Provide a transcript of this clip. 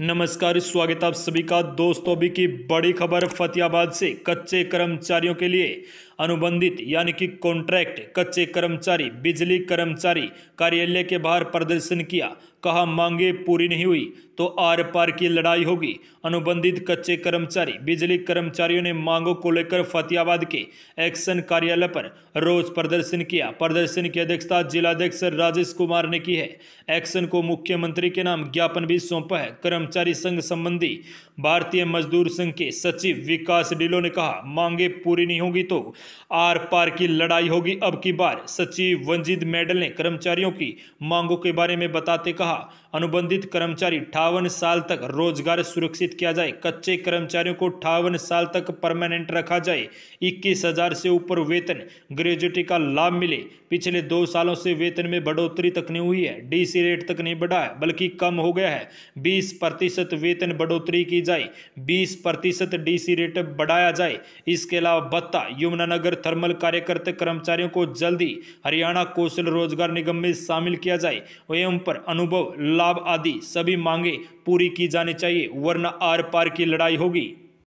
नमस्कार स्वागत आप सभी का दोस्तों अभी की बड़ी खबर फतेहाबाद से कच्चे कर्मचारियों के लिए अनुबंधित यानी कि कॉन्ट्रैक्ट कच्चे कर्मचारी बिजली कर्मचारी कार्यालय के बाहर प्रदर्शन किया कहा मांगे पूरी नहीं हुई तो आर पार की लड़ाई होगी अनुबंधित कच्चे कर्मचारी बिजली कर्मचारियों ने मांगों को लेकर फतेहाबाद के एक्शन कार्यालय पर रोज प्रदर्शन किया प्रदर्शन की अध्यक्षता जिलाध्यक्ष राजेश कुमार ने की है एक्शन को मुख्यमंत्री के नाम ज्ञापन भी सौंपा है कर्मचारी संघ संबंधी भारतीय मजदूर संघ के सचिव विकास डिलो ने कहा मांगे पूरी नहीं होगी तो आर पार की लड़ाई होगी अब की बार सचिव वंजित मेडल ने कर्मचारियों की मांगों के बारे में बताते कहा अनुबंधित कर्मचारी अठावन साल तक रोजगार सुरक्षित किया जाए कच्चे कर्मचारियों को अठावन साल तक परमानेंट रखा जाए इक्कीस हजार से ऊपर वेतन ग्रेजुएटी का लाभ मिले पिछले दो सालों से वेतन में बढ़ोतरी तक नहीं हुई है डीसी रेट तक नहीं बढ़ा है बल्कि कम हो गया है बीस प्रतिशत वेतन बढ़ोतरी की जाए बीस प्रतिशत डीसी रेट बढ़ाया जाए इसके अलावा भत्ता यमुना नगर थर्मल कार्यकर्ता कर्मचारियों को जल्दी हरियाणा कौशल रोजगार निगम में शामिल किया जाए एवं पर अनुभव लाभ आदि सभी मांगे पूरी की जानी चाहिए वरना आर पार की लड़ाई होगी